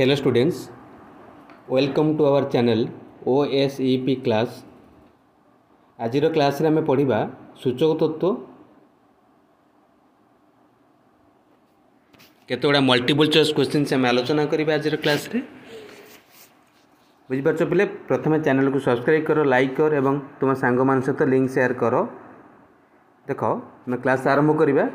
hello students welcome to our channel OSEP class ଆଜିର କ୍ଲାସ୍ରେ ଆମେ ପଢ଼ିବା ସୂଚକ ତତ୍ତ୍ୱ କେତେଗୁଡ଼ା ମଲ୍ଟିପୁଲ୍ ଚଏସ୍ କ୍ୱେଶ୍ଚିନ୍ସ ଆମେ ଆଲୋଚନା କରିବା ଆଜିର କ୍ଲାସ୍ରେ ବୁଝିପାରୁଛ ପିଲେ ପ୍ରଥମେ ଚ୍ୟାନେଲ୍କୁ ସବସ୍କ୍ରାଇବ୍ କର ଲାଇକ୍ କର ଏବଂ ତୁମ ସାଙ୍ଗମାନଙ୍କ ସହିତ ଲିଙ୍କ୍ ସେୟାର୍ କର ଦେଖ ଆମେ କ୍ଲାସ୍ ଆରମ୍ଭ କରିବା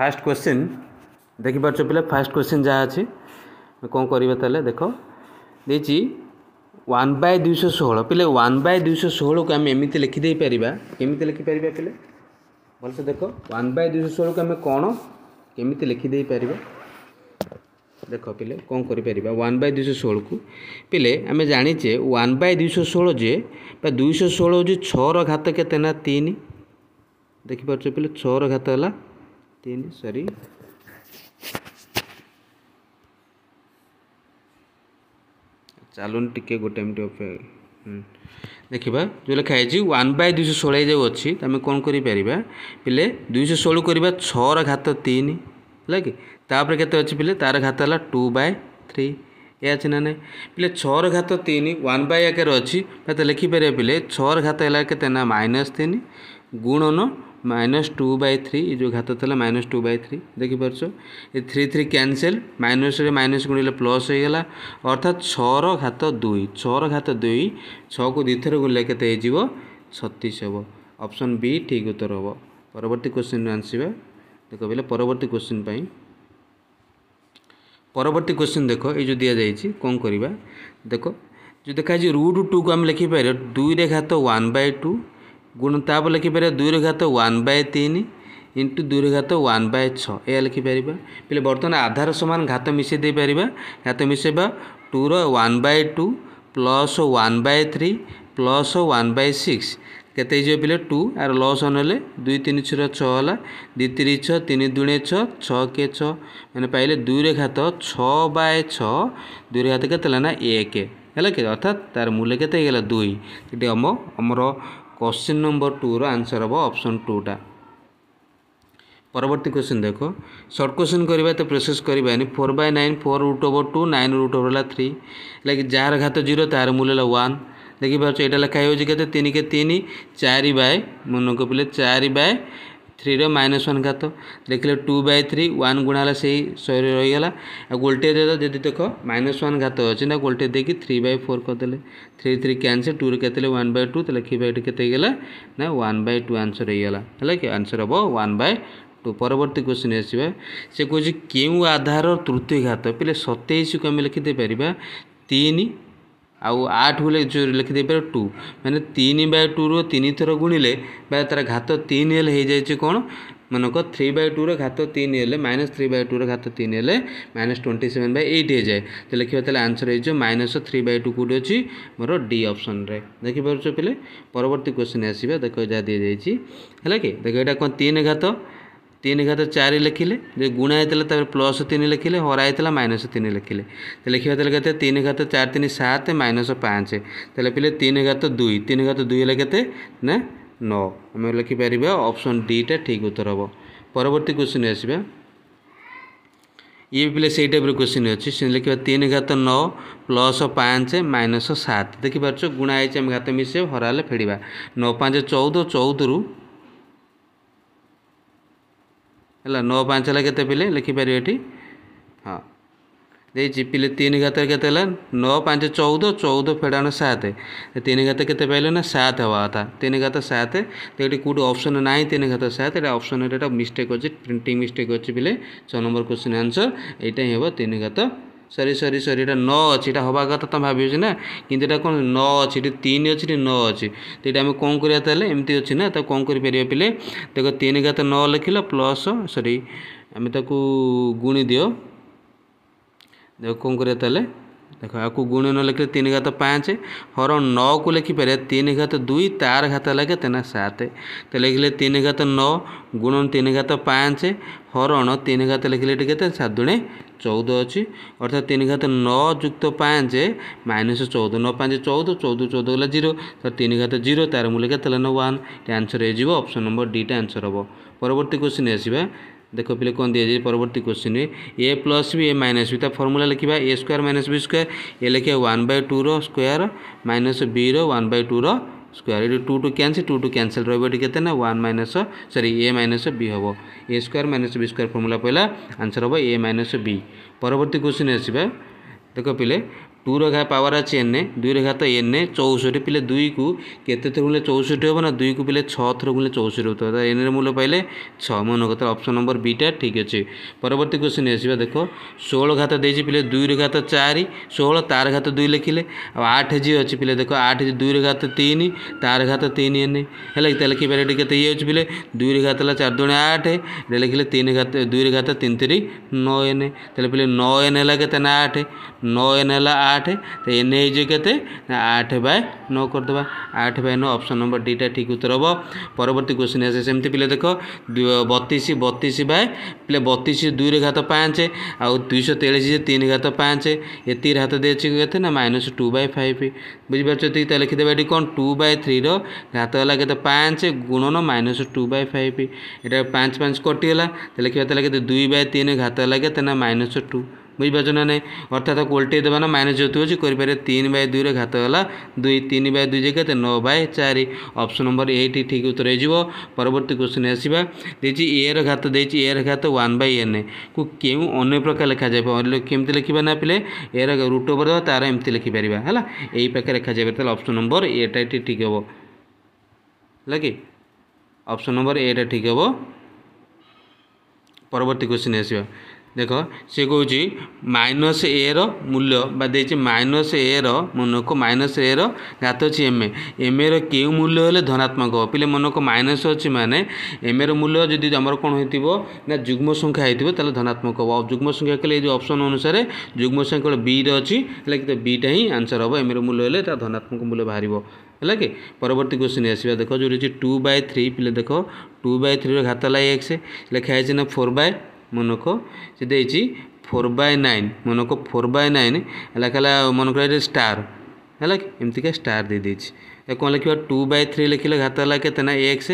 ফার্স্ট কোশ্চিନ୍ ଦେଖିପାରୁଛ ପିଲା ଫାର୍ଷ୍ଟ କୋଶ୍ଚିନ୍ ଯାହା ଅଛି କ'ଣ କରିବା ତାହେଲେ ଦେଖ ଦେଇଛି ୱାନ୍ ବାଇ ଦୁଇଶହ ଷୋହଳ ପିଲେ ୱାନ୍ ବାଇ ଦୁଇଶହ ଷୋହଳକୁ ଆମେ ଏମିତି ଲେଖିଦେଇପାରିବା କେମିତି ଲେଖିପାରିବା ପିଲେ ଭଲସେ ଦେଖ ୱାନ୍ ବାଇ ଦୁଇଶହ ଷୋହଳକୁ ଆମେ କ'ଣ କେମିତି ଲେଖିଦେଇପାରିବା ଦେଖ ପିଲେ କ'ଣ କରିପାରିବା ୱାନ୍ ବାଇ ଦୁଇଶହ ଷୋହଳକୁ ପିଲେ ଆମେ ଜାଣିଛେ ୱାନ୍ ବାଇ ଦୁଇଶହ ଷୋହଳ ଯେ ବା ଦୁଇଶହ ଷୋହଳ ହେଉଛି ଛଅର ଘାତ କେତେ ନା ତିନି ଦେଖିପାରୁଛ ପିଲେ ଛଅର ଘାତ ହେଲା तीन सॉरी ଚାଲୁନି ଟିକେ ଗୋଟେ ଏମିତି ଦେଖିବା ଯେଉଁ ଲେଖା ହେଇଛି ୱାନ୍ ବାଇ ଦୁଇଶହ ଷୋହଳ ଯେଉଁ ଅଛି ଆମେ କ'ଣ କରିପାରିବା ପିଲେ ଦୁଇଶହ ଷୋହଳ କରିବା ଛଅର ଘାତ ତିନି ହେଲା କି ତାପରେ କେତେ ଅଛି ପିଲେ ତାର ଘାତ ହେଲା ଟୁ ବାଇ ଥ୍ରୀ ଏ ଅଛି ନା ନାହିଁ ପିଲେ ଛଅର ଘାତ ତିନି ୱାନ୍ ବାଇ ଆକାରରେ ଅଛି ତାତେ ଲେଖିପାରିବା ପିଲେ ଛଅର ଘାତ ହେଲା କେତେ ନା ମାଇନସ୍ ତିନି ଗୁଣନ মাইনাস টু বাই থ্রি ଏ ଯେଉଁ ଘାତ ଥିଲା ମାଇନସ୍ ଟୁ ବାଇ ଥ୍ରୀ ଦେଖିପାରୁଛ ଏ ଥ୍ରୀ ଥ୍ରୀ କ୍ୟାନସେଲ୍ ମାଇନସ୍ରେ ମାଇନସ୍ ଗୁଣିଲେ ପ୍ଲସ୍ ହୋଇଗଲା ଅର୍ଥାତ୍ ଛଅର ଘାତ ଦୁଇ ଛଅର ଘାତ ଦୁଇ ଛଅକୁ ଦୁଇଥର ଗୁଣିଲେ କେତେ ହେଇଯିବ ସତିଶ ହେବ ଅପସନ୍ ବି ଠିକ୍ ଉତ୍ତର ହେବ ପରବର୍ତ୍ତୀ କୋଶ୍ଚିନ୍ ଆସିବା ଦେଖ ବୋଇଲେ ପରବର୍ତ୍ତୀ କୋଶ୍ଚିନ୍ ପାଇଁ ପରବର୍ତ୍ତୀ କୋଶ୍ଚିନ୍ ଦେଖ ଏଇ ଯେଉଁ ଦିଆଯାଇଛି କ'ଣ କରିବା ଦେଖ ଯେଉଁ ଦେଖାଯାଇଛି ରୁଟ୍ ଟୁକୁ ଆମେ ଲେଖିପାରିବା ଦୁଇରେ ଘାତ ୱାନ୍ ବାଇ ଟୁ ଗୁଣ ତାପରେ ଲେଖିପାରିବା ଦୁଇର ଘାତ ୱାନ୍ ବାଏ ତିନି ଇଣ୍ଟୁ ଦୁଇର ଘାତ ୱାନ୍ ବାଏ ଛଅ ଏହା ଲେଖିପାରିବା ବୋଲେ ବର୍ତ୍ତମାନ ଆଧାର ସମାନ ଘାତ ମିଶାଇ ଦେଇପାରିବା ଘାତ ମିଶାଇବା ଟୁର one by two plus one by three plus one by six କେତେ ହେଇଯିବ ପିଲେ ଟୁ ଆର ଲସ୍ ନେଲେ ଦୁଇ ତିନି ଛଅର ଛଅ ହେଲା ଦୁଇ ତିନି ଛଅ ତିନି ଦୁଇଣେ ଛଅ ଛଅ କେ ଛଅ ମାନେ ପାଇଲେ ଦୁଇରେ ଘାତ ଛଅ ବାଏ ଛଅ ଦୁଇରେ ଘାତ କେତେ ହେଲା ନା ଏକ ହେଲା କି ଅର୍ଥାତ୍ ତାର ମୂଲ୍ୟ କେତେ ହେଇଗଲା ଦୁଇ ସେଠି ଆମ ଆମର क्व्चिन् नम्बर टु र आन्सर हे अप्सन टुटा पवर्ती क्वेसन देख सर्ट क्वेन त प्रोसेस गरि four 4 nine four root 9 two nine root over होला थ्री लग जिरो त मूल्य 1 देखि पाउँछ एटा हो तिन के तिन चार 3 मनको पहिला 4 बाई थ्री माइनस वन घात देखिले टू बै थ्री वन गुणाला से ही शहे रहीगला गोलटे दे देख माइनस वन घात अच्छे ना गोलटे देखिए थ्री बै फोर करदे थ्री थ्री कैनसल टू के वन बै टू तो लिखा के ना वन बै टू आंसर होगा है कि आंसर हे वन बै टू परवर्त क्वेश्चन आसवा से कहे क्यों आधार तृतीय घात पे सतैश को आम लिखिदे पार तीन ଆଉ ଆଠ ବୋଲି ଯେଉଁ ଲେଖିଦେଇପାରିବ ଟୁ ମାନେ ତିନି ବାଇ ଟୁରୁ ତିନି ଥର ଗୁଣିଲେ ବା ତା'ର ଘାତ ତିନି ହେଲେ ହେଇଯାଇଛି କ'ଣ ମନେକର ଥ୍ରୀ ବାଇ ଟୁର ଘାତ ତିନି ହେଲେ ମାଇନସ୍ ଥ୍ରୀ ବାଇ ଟୁର ଘାତ ତିନି ହେଲେ minus twenty seven by eight ହେଇଯାଏ ତ ଲେଖିବା ତାହେଲେ ଆନ୍ସର୍ ହେଇଯିବ ମାଇନସ୍ ଥ୍ରୀ ବାଇ ଟୁ କେଉଁଠି ଅଛି ମୋର ଡି ଅପସନ୍ରେ ଦେଖିପାରୁଛ ପିଲେ ପରବର୍ତ୍ତୀ କ୍ୱେଶ୍ଚିନ୍ ଆସିବା ଦେଖ ଯାହା ଦିଆଯାଇଛି ହେଲା କି ଦେଖ ଏଇଟା କ'ଣ ତିନି ଘାତ ତିନି ଘାତ ଚାରି ଲେଖିଲେ ଯଦି ଗୁଣା ହେଇଥିଲା ତା'ପରେ ପ୍ଲସ୍ ତିନି ଲେଖିଲେ ହରା ହେଇଥିଲା ମାଇନସ୍ ତିନି ଲେଖିଲେ ତ ଲେଖିବା ତାହେଲେ କେତେ ତିନି ଘାତ ଚାରି ତିନି ସାତ ମାଇନସ୍ ପାଞ୍ଚ ତାହେଲେ ପିଲେ ତିନି ଘାତ ଦୁଇ ତିନି ଘାତ ଦୁଇ ହେଲେ କେତେ ନା ନଅ ଆମେ ଲେଖିପାରିବା ଅପସନ୍ ଡିଟା ଠିକ୍ ଉତ୍ତର ହେବ ପରବର୍ତ୍ତୀ କ୍ୱେଶ୍ଚିନ୍ ଆସିବା ଇଏ ପିଲେ ସେଇ ଟାଇପ୍ର କ୍ୱେଶ୍ଚିନ୍ ଅଛି ସେ ଲେଖିବା ତିନି ଘାତ ନଅ ପ୍ଲସ୍ ପାଞ୍ଚ ମାଇନସ୍ ସାତ ଦେଖିପାରୁଛ ଗୁଣା ହେଇଛି ଆମେ ଘାତ ମିଶାଇ ହରା ହେଲେ ଫେଡ଼ିବା ନଅ ପାଞ୍ଚ ଚଉଦ ଚଉଦରୁ ହେଲା ନଅ ପାଞ୍ଚ ହେଲା କେତେ ପିଲେ ଲେଖିପାରିବେ ଏଠି ହଁ ଦେଇଛି ପିଲେ ତିନି ଘାତରେ କେତେ ହେଲା ନଅ ପାଞ୍ଚ ଚଉଦ ଚଉଦ ଫେଡ଼ାଣ ସାତ ତିନି ଘାତ କେତେ ପାଇଲେ ନା ସାତ ହେବା କଥା ତିନି ଘାତ ସାତ ତ ଏଠି କେଉଁଠି ଅପସନ୍ ନାହିଁ ତିନି ଘାତ ସାତ ଏଇଟା ଅପସନ୍ରେ ଏଇଟା ମିଷ୍ଟେକ୍ ଅଛି ପ୍ରିଣ୍ଟିଂ ମିଷ୍ଟେକ୍ ଅଛି ପିଲେ ଛଅ ନମ୍ବର କ୍ୱେଶ୍ଚିନ୍ ଆନ୍ସର୍ ଏଇଟା ହିଁ ହେବ ତିନି ଘାତ ସରି ସରି ସରି ଏଇଟା ନଅ ଅଛି ଏଇଟା ହେବା କଥା ତୁମେ ଭାବିଛ ନା କିନ୍ତୁ ଏଇଟା କ'ଣ ନଅ ଅଛି ଏଠି ତିନି ଅଛି ଏଠି ନଅ ଅଛି ତ ଏଇଟା ଆମେ କ'ଣ କରିବା ତାହେଲେ ଏମିତି ଅଛି ନା ତାକୁ କ'ଣ କରିପାରିବା ପିଲେ ଦେଖ ତିନି ଗାତ ନଅ ଲେଖିଲ ପ୍ଲସ୍ ସରି ଆମେ ତାକୁ ଗୁଣି ଦିଅ ଦେଖ କ'ଣ କରିବା ତାହେଲେ ଦେଖ ୟାକୁ ଗୁଣିନ ଲେଖିଲେ ତିନି ଘାତ ପାଞ୍ଚ ହର ନଅକୁ ଲେଖିପାରିବା ତିନି ଘାତ ଦୁଇ ତାର ଘାତ ହେଲା କେତେ ନା ସାତ ତ ଲେଖିଲେ ତିନି ଘାତ ନଅ ଗୁଣନ ତିନି ଘାତ ପାଞ୍ଚ ହରଣ ତିନି ଘାତ ଲେଖିଲେ ଏଠି କେତେ ସାତ ଦୁଣେ ଚଉଦ ଅଛି ଅର୍ଥାତ ତିନି ଘାତ ନଅ ଯୁକ୍ତ ପାଞ୍ଚ ମାଇନସ୍ ଚଉଦ ନଅ ପାଞ୍ଚ ଚଉଦ ଚଉଦ ଚଉଦ ହେଲା ଜିରୋ ତ ତିନି ଘାତ ଜିରୋ ତାର ମୂଲ୍ୟ କେତେ ହେଲା ନା ୱାନ୍ ଆନ୍ସର୍ ହେଇଯିବ ଅପସନ୍ ନମ୍ବର ଡିଟା ଆନ୍ସର୍ ହେବ ପରବର୍ତ୍ତୀ କ୍ୱେଶ୍ଚିନ୍ ଆସିବା দেখো পিলে কোণ দিয়ে যাই পরবর্তী কোশ্চিনে A plus B A minus B তা ফর্মুলা লিখবা A square minus B square A লিখিবা ওয়ান বাই টুর স্কোয়ার মাইনাস বির ওয়ান বাই টুর স্কোয়ার এটি two two cancel two two cancel রহব এটি কেতে না one minus sorry A minus B হব A square minus B square formula পড়া আনসর হব এ মাইনাস বি পরবর্তী কোশ্চিন আসবা দেখ পিলে ଟୁର ଘା ପାୱାର ଅଛି ଏନ୍ ଦୁଇର ଘାତ ଏନ୍ ଚଉଷଠି ପିଲେ ଦୁଇକୁ କେତେ ଥର ଗୁଣିଲେ ଚଉଷଠି ହେବ ନା ଦୁଇକୁ ପିଲେ ଛଅ ଥର ଗୁଣିଲେ ଚଉଷଠି ହେଉଥିବ ତ ଏନ୍ର ମୂଲ୍ୟ ପାଇଲେ ଛଅ ମନ କଥା ଅପସନ୍ ନମ୍ବର ବିଟା ଠିକ୍ ଅଛି ପରବର୍ତ୍ତୀ କ୍ୱେଶ୍ଚିନ୍ ଆସିବା ଦେଖ ଷୋହଳ ଘାତ ଦେଇଛି ପିଲେ ଦୁଇର ଘାତ ଚାରି ଷୋହଳ ତାର ଘାତ ଦୁଇ ଲେଖିଲେ ଆଉ ଆଠ ଯିଏ ଅଛି ପିଲେ ଦେଖ ଆଠ ଦୁଇର ଘାତ ତିନି ତାର ଘାତ ତିନି ଏନ୍ ହେଲା କି ତାହେଲେ ଲେଖିପାରିବା ଏଠି କେତେ ଇଏ ଅଛି ପିଲେ ଦୁଇର ଘାତ ହେଲା ଚାରି ଦୁଣେ ଆଠ ଏଇଟା ଲେଖିଲେ ତିନି ଘାତ ଦୁଇର ଘାତ ତିନି ତିରି ନଅ ଏନ୍ ତାହେଲେ ପିଲେ ନଅ ଏନ୍ ହେଲା କେତେ ନା ଆଠ ନଅ ଏନ୍ ହେଲା ଆଠ आठ तो एन ए इज के आठ बाय नौ करदे आठ बाय नौ ऑप्शन नंबर डीटा ठीक उत्तर हम परवर्त क्वेश्चन आसे सेमती पे देख बतीस बतीस बाय पे बतीस दुई घात पाँच आउ दुईश तेईस तीन घात पाँच ये घात दिए ना माइनस टू बै फाइव बुझीपार लिखिदे ये कौन टू बै थ्रीर घात है के पाँच गुणन माइनस टू बै फाइव यहाँ पाँच पाँच कटिगला लिखा लिखे दुई बै तीन घात है के माइनस टू বুঝিপারছ না নাই অর্থাৎ উল্টাই দেবা না মাইনস যেহেতু হচ্ছে করে তিন বাই দুইরে ঘাত হল দুই তিন বাই দুই যে কেতে ন বাই চারি অপশন নম্বর এইটি ঠিক উত্তর হয়ে যাব পরবর্তী কোশ্চিন আসবা দিয়েছি এ র ঘাত দিয়েছি এ র ঘাত ওয়ান বাই এন কু কেউ অন্য প্রকার লেখা যাবে কেমতি লিখবা না পিলে এ র রুট ওপর দেওয়া তার এমতি লিখিপারা হল এই পাখে লেখা যাবে তাহলে অপশন নম্বর এটা এটি ঠিক হব ହେଲା କି ଅପସନ୍ ନମ୍ବର ଏଟା ଠିକ୍ ହେବ ପରବର୍ତ୍ତୀ କ୍ୱେଶ୍ଚିନ୍ ଆସିବା ଦେଖ ସେ କହୁଛି ମାଇନସ୍ ଏର ମୂଲ୍ୟ ବା ଦେଇଛି ମାଇନସ୍ ଏର ମନକୁ ମାଇନସ୍ ଏର ଘାତ ଅଛି ଏମ୍ ଏ ଏମ୍ ଏର କେଉଁ ମୂଲ୍ୟ ହେଲେ ଧନାତ୍ମକ ହେବ ପିଲେ ମନକୁ ମାଇନସ୍ ଅଛି ମାନେ ଏମ୍ ଏର ମୂଲ୍ୟ ଯଦି ଆମର କ'ଣ ହୋଇଥିବ ନା ଯୁଗ୍ମ ସଂଖ୍ୟା ହୋଇଥିବ ତାହେଲେ ଧନାତ୍ମକ ହେବ ଯୁଗ୍ମ ସଂଖ୍ୟା କହିଲେ ଏଇ ଯେଉଁ ଅପସନ୍ ଅନୁସାରେ ଯୁଗ୍ମ ସଂଖ୍ୟା କେବଳ ବିରେ ଅଛି ହେଲେ କିନ୍ତୁ ବିଟା ହିଁ ଆନ୍ସର୍ ହେବ ଏମ୍ ଏର ମୂଲ୍ୟ ହେଲେ ତା ଧନାତ୍ମକ ମୂଲ୍ୟ ବାହାରିବ ହେଲା କି ପରବର୍ତ୍ତୀ କ୍ୱେଶ୍ଚିନ୍ ଆସିବା ଦେଖ ଯେଉଁଠି ଅଛି ଟୁ ବାଇ ଥ୍ରୀ ପିଲେ ଦେଖ ଟୁ ବାଇ ଥ୍ରୀର ଘାତ ହେଲା ଏକ୍ସ ଲେଖା ହେଇଛି ନା ଫୋର୍ ବାଇ মনকো সে দিয়েছি ফোর বাই নাইন মনকো ফোর বাই নাইন হলে কলা মনকর এটা স্টার ହେଲା ଏମିତିକା ଷ୍ଟାର୍ ଦେଇଦେଇଛି ତାକୁ କ'ଣ ଲେଖିବା ଟୁ ବାଇ ଥ୍ରୀ ଲେଖିଲେ ଘାତ ହେଲା କେତେ ନା ଏକ୍ସ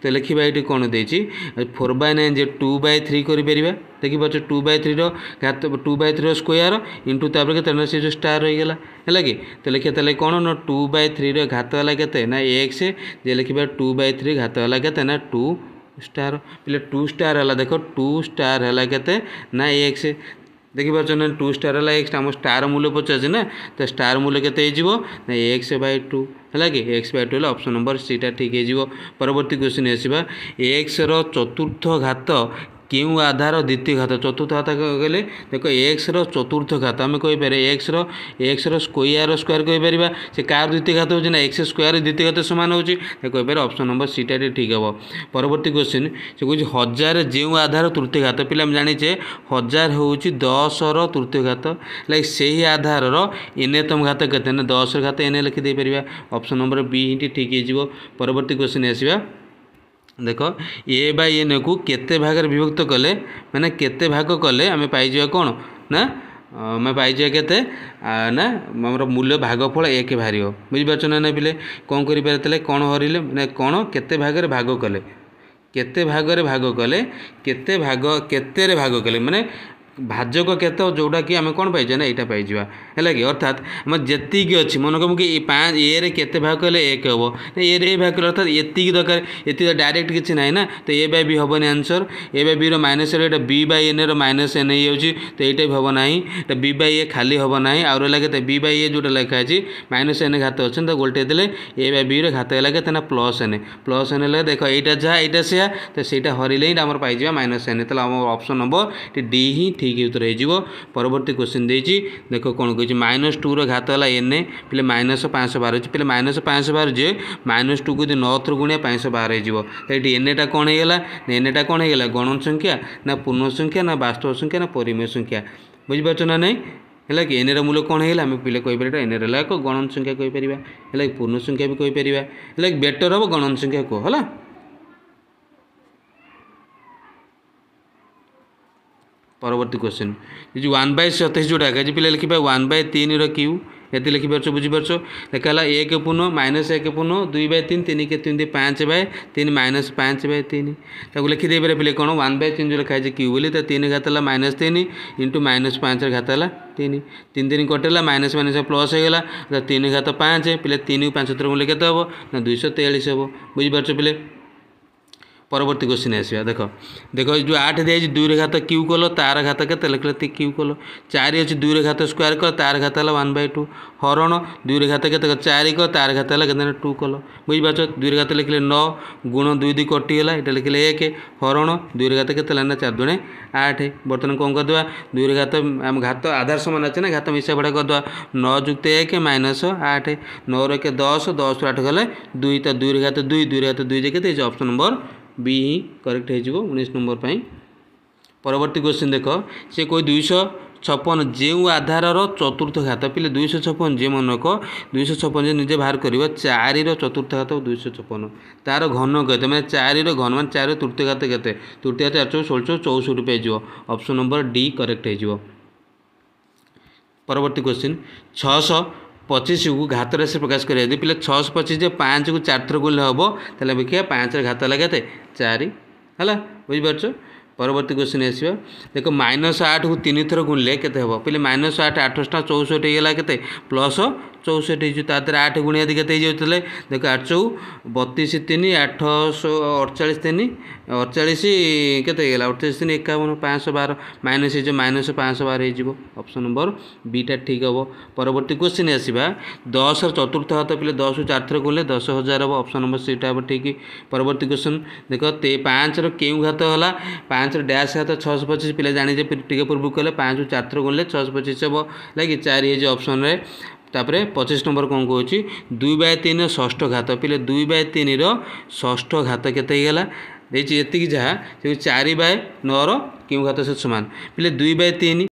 ତ ଲେଖିବା ଏଇଠି କ'ଣ ଦେଇଛି ଫୋର୍ ବାଇ ନାଇନ୍ ଯେ ଟୁ ବାଇ ଥ୍ରୀ କରିପାରିବା ଦେଖିପାରୁଛ ଟୁ ବାଇ ଥ୍ରୀର ଘାତ ଟୁ ବାଇ ଥ୍ରୀର ସ୍କୋୟାର ଇଣ୍ଟୁ ତା'ପରେ କେତେ ନା ସେ ଯେଉଁ ଷ୍ଟାର୍ ରହିଗଲା ହେଲା କି ତ ଲେଖିବା ତାହେଲେ କ'ଣ ନା ଟୁ ବାଇ ଥ୍ରୀର ଘାତ ହେଲା କେତେ ନା ଏକ୍ସ ଯେ ଲେଖିବା ଟୁ ବାଇ ଥ୍ରୀ ଘାତ ହେଲା କେତେ ନା ଟୁ स्टार ପିଲେ ଟୁ ଷ୍ଟାର ହେଲା ଦେଖ ଟୁ ଷ୍ଟାର ହେଲା କେତେ ନା ଏକ୍ସ ଦେଖିପାରୁଛନ୍ତି ନା ଟୁ ଷ୍ଟାର ହେଲା ଏକ୍ସ ଆମ ଷ୍ଟାର ମୂଲ୍ୟ ପଚାରୁଛି ନା ତ ଷ୍ଟାର ମୂଲ୍ୟ କେତେ ହେଇଯିବ ନା ଏକ୍ସ ବାଇ ଟୁ ହେଲା କି ଏକ୍ସ ବାଇ ଟୁ ହେଲା ଅପସନ୍ ନମ୍ବର ସିଟା ଠିକ୍ ହେଇଯିବ ପରବର୍ତ୍ତୀ କ୍ୱେଶ୍ଚିନ୍ ଆସିବା ଏକ୍ସର ଚତୁର୍ଥ ଘାତ কেউ আধার দ্বিতীয় ঘাত চতুর্থ ঘাত কলে দেখ এক্সর চতুর্থ ঘাত আমি কইপারে এক্সর এক্সর স্কোয়ার স্কোয়ার কইপারা সে কার দ্বিতীয় ঘাত হচ্ছে না এক্স স্কোয়ার দ্বিতীয় ঘাত সমান হচ্ছে কইপারে অপশন নম্বর সিটা ঠিক হব পরবর্তী কোশ্চিন সে কুছি হাজার যে আধার তৃতীয় ঘাত পিলা আমি জানিছে হাজার হচ্ছে দশর তৃতীয় ঘাত লাইক সেই আধারর এনতম ঘাত কেতে দশর ঘাত এনে লিখিদেইপার অপশন নম্বর বি হিটি ঠিক হয়ে পরবর্তী কোশ্চিন আসবা ଦେଖ ଏ ବାଇ ଏନ୍କୁ କେତେ ଭାଗରେ ବିଭକ୍ତ କଲେ ମାନେ କେତେ ଭାଗ କଲେ ଆମେ ପାଇଯିବା କ'ଣ ନା ଆମେ ପାଇଯିବା କେତେ ନା ଆମର ମୂଲ୍ୟ ଭାଗଫଳ ଏକ ବାହାରିବ ବୁଝିପାରୁଛ ନା ନା ପିଲେ କ'ଣ କରିପାରିଥିଲେ କ'ଣ ହରିଲେ ମାନେ କ'ଣ କେତେ ଭାଗରେ ଭାଗ କଲେ କେତେ ଭାଗରେ ଭାଗ କଲେ କେତେ ଭାଗ କେତେରେ ଭାଗ କଲେ ମାନେ भाजक केत जोटा कि आम कौन पाइजा ना यहाँ पाइबा है कि अर्थात मैं जी अच्छी मन कम कि के भाग कले एक हे ना ये भाग कले अर्थात ये दरकार ये डायरेक्ट किसी ना ना तो ए बै बी हेनी आंसर ए बै बी रनस बी बै एन रनस एन ई तो ये भी हम ना तो बी बै ए खाली हम ना आर लगे तो बी बै ए जोटा लिखा है माइनस एन घात अच्छे तो गोल्टे दे घात लगे तो प्लस एन प्लस एन लगे देख यहाँ जहाँ यहाँ से तो सहीटा हरिले ही माइनस एन तो अपसन नंबर डी ही ठीक ଠିକ୍ ଉତ୍ତର ହୋଇଯିବ ପରବର୍ତ୍ତୀ କୋଶ୍ଚିନ୍ ଦେଇଛି ଦେଖ କ'ଣ କହିଛି ମାଇନସ୍ ଟୁର ଘାତ ହେଲା ଏନ୍ ଏ ପିଲେ ମାଇନସ୍ ପାଞ୍ଚଶହ ବାର ଅଛି ପିଲେ ମାଇନସ୍ ପାଞ୍ଚଶହ ବାର ଯେ ମାଇନସ୍ ଟୁକୁ ଯଦି ନଅଥର ଗୁଣିଆ ପାଞ୍ଚଶହ ବାର ହେଇଯିବ ଏଠି ଏନ୍ ଏଟା କ'ଣ ହେଇଗଲା ଏନ୍ ଏଟା କ'ଣ ହେଇଗଲା ଗଣ ସଂଖ୍ୟା ନା ପୂର୍ଣ୍ଣ ସଂଖ୍ୟା ନା ବାସ୍ତବ ସଂଖ୍ୟା ନା ପରିମେୟ ସଂଖ୍ୟା ବୁଝିପାରୁଛ ନା ନାହିଁ ହେଲା କି ଏନ୍ଏର ମୂଲ କ'ଣ ହେଇଗଲା ଆମେ ପିଲା କହିପାରିବା ଏନ୍ଏର ହେଲା ଏକ ଗଣନ ସଂଖ୍ୟା କହିପାରିବା ହେଲା କି ପୂର୍ଣ୍ଣ ସଂଖ୍ୟା ବି କହିପାରିବା ହେଲା କି ବେଟର୍ ହେବ ଗଣନ ସଂଖ୍ୟା କୁହ ହେଲା ପରବର୍ତ୍ତୀ କ୍ୱେଶ୍ଚିନ୍ ଏ ଯେଉଁ ୱାନ୍ ବାଇ ସତେଇଶ ଯେଉଁଟା ଆଜ୍ଞା ପିଲା ଲେଖିପାରିବେ ୱାନ୍ ବାଇ ତିନିର କ୍ୟୁ ଏତେ ଲେଖିପାରୁଛ ବୁଝିପାରୁଛ ଲେଖା ହେଲା ଏକ ପୂର୍ଣ୍ଣ ମାଇନସ୍ ଏକ ପୂର୍ଣ୍ଣ ଦୁଇ ବାଇ ତିନି ତିନିକେ ତିନି ପାଞ୍ଚ ବାଇ ତିନି ମାଇନସ୍ ପାଞ୍ଚ ବାଇ ତିନି ତାକୁ ଲେଖିଦେଇପାରିବେ ପିଲେ କ'ଣ ୱାନ୍ ବାଇ ତିନି ଯେଉଁ ଲେଖା ହେଇଛି କ୍ୟୁ ବୋଲି ତା ତିନି ଘାତ ହେଲା ମାଇନସ୍ ତିନି ଇଣ୍ଟୁ ମାଇନସ୍ ପାଞ୍ଚର ଘାତ ହେଲା ତିନି ତିନି ତିନି କଟିଲା ମାଇନସ୍ ମାଇନସ୍ ପ୍ଲସ୍ ହେଇଗଲା ତା ତିନି ଘାତ ପାଞ୍ଚ ପିଲେ ତିନିକୁ ପାଞ୍ଚ ଥର ଲେଖି କେତେ ହେବ ନା ଦୁଇଶହ ତେୟାଳିଶ ହେବ ବୁଝିପାରୁଛ ପିଲେ পরবর্তী কোশ্চিন আসবে দেখ দেখ যে আঠ দিয়েছে দুইরে ঘাত কিউ কল তার ঘাত কে লেখলে কিউ কল চারি অছি দুইরে ঘাত স্কোয়ার কল তার ঘাত হল ওয়ান বাই টু হরণ দুইরে ঘাত কেতে চারি কল তার ঘাত হল কেন টু কল বুঝিপারছ দুইরে ঘাত লিখলে ন গুণ দুই দুই কটিগলা এটা লিখলে এক হরণ দুইরে ঘাত কে না চার দুণে আট বর্তমানে কম করে করদেবা দুইরে ঘাত ঘাত আধার সমান আছে না ঘাত মিশা ভাড়া করে দেওয়া ন যুক্ত এক মাইনস আঠ নর এক দশ দশ আট গেলে দুই তা দুইরে ঘাত দুই দুইরে ঘাত দুই যে কে অপশন নম্বর ବି ହିଁ କରେକ୍ଟ ହୋଇଯିବ ଉଣେଇଶ ନମ୍ବର ପାଇଁ ପରବର୍ତ୍ତୀ କ୍ୱେଶ୍ଚିନ୍ ଦେଖ ସେ କହେ ଦୁଇଶହ ଛପନ ଯେଉଁ ଆଧାରର ଚତୁର୍ଥ ଘାତ ପିଲେ ଦୁଇଶହ ଛପନ ଯେ ମନେ ରଖ ଦୁଇଶହ ଛପନ ଯେ ନିଜେ ବାହାର କରିବ ଚାରିର ଚତୁର୍ଥ ଘାତ ଦୁଇଶହ ଛପନ ତା'ର ଘନ କେତେ ମାନେ ଚାରିର ଘନ ମାନେ ଚାରିର ତୃତୀୟ ଘାତ କେତେ ତୃତୀୟ ଘାତ ଚାରି ଚଉ ଷୋହଳ ଚଉ ଚଉଷଠି ପାଇଯିବ ଅପସନ୍ ନମ୍ବର ଡି କରେକ୍ଟ ହୋଇଯିବ ପରବର୍ତ୍ତୀ କ୍ୱେଶ୍ଚିନ୍ ଛଅଶହ ପଚିଶକୁ ଘାତ ରାଶି ପ୍ରକାଶ କରିବା ଯଦି ପିଲା ଛଅଶହ ପଚିଶ ପାଞ୍ଚକୁ ଚାରିଥର ଗୁଲେ ହେବ ତାହେଲେ ଆମେ ଦେଖିବା ପାଞ୍ଚରେ ଘାତ ଲଗାତେ ଚାରି ହେଲା ବୁଝିପାରୁଛ ପରବର୍ତ୍ତୀ କ୍ୱେଶ୍ଚିନ୍ ଆସିବା ଦେଖ ମାଇନସ୍ ଆଠକୁ ତିନିଥର ଗୁଣିଲେ କେତେ ହେବ ପିଲେ ମାଇନସ୍ ଆଠ ଆଠଶହ ଟଙ୍କା ଚଉଷଠି ହେଇଗଲା କେତେ ପ୍ଲସ୍ চৌষট্টি ହେଇଯିବ ତା ଦେହରେ ଆଠ ଗୁଣିଆ ଦିଗତ ହେଇଯାଉଥିଲେ ଦେଖ ଆଠ ଚଉ ବତିଶ ତିନି ଆଠଶହ ଅଠଚାଳିଶ ତିନି ଅଠଚାଳିଶ କେତେ ହେଇଗଲା ଅଠଚାଳିଶ ତିନି ଏକାବନ ପାଞ୍ଚଶହ ବାର ମାଇନସ୍ ହେଇଯିବ ମାଇନସ୍ ପାଞ୍ଚଶହ ବାର ହେଇଯିବ ଅପସନ୍ ନମ୍ବର ବିଟା ଠିକ୍ ହେବ ପରବର୍ତ୍ତୀ କ୍ୱେଶ୍ଚିନ୍ ଆସିବା ଦଶର ଚତୁର୍ଥ ହାତ ପିଲା ଦଶରୁ ଚାରିଥର କଲେ ଦଶ ହଜାର ହେବ ଅପସନ୍ ନମ୍ବର ସେଇଟା ହେବ ଠିକ୍ ପରବର୍ତ୍ତୀ କ୍ୱେଶ୍ଚିନ୍ ଦେଖ ତେ ପାଞ୍ଚର କେଉଁ ଘାତ ହେଲା ପାଞ୍ଚର ଡ୍ୟାସ୍ ଘାତ ଛଅଶହ ପଚିଶ ପିଲା ଜାଣିଛେ ଟିକେ ପୂର୍ବରୁ କଲେ ପାଞ୍ଚରୁ ଚାରିଥର କଲେ ଛଅଶହ ପଚିଶ ହେବ ଲାଗି ଚାରି ହେଇଯିବ ଅପସନ୍ରେ ତାପରେ ପଚିଶ ନମ୍ବର କ'ଣ କହୁଛି ଦୁଇ ବାଇ ତିନିର ଷଷ୍ଠ ଘାତ ପିଲେ ଦୁଇ ବାଇ ତିନିର ଷଷ୍ଠ ଘାତ କେତେ ହେଇଗଲା ଦେଇଛି ଏତିକି ଯାହା ସେ ଚାରି ବାଇ ନଅର କେଉଁ ଘାତ ସହିତ ସମାନ ପିଲେ ଦୁଇ ବାଇ ତିନି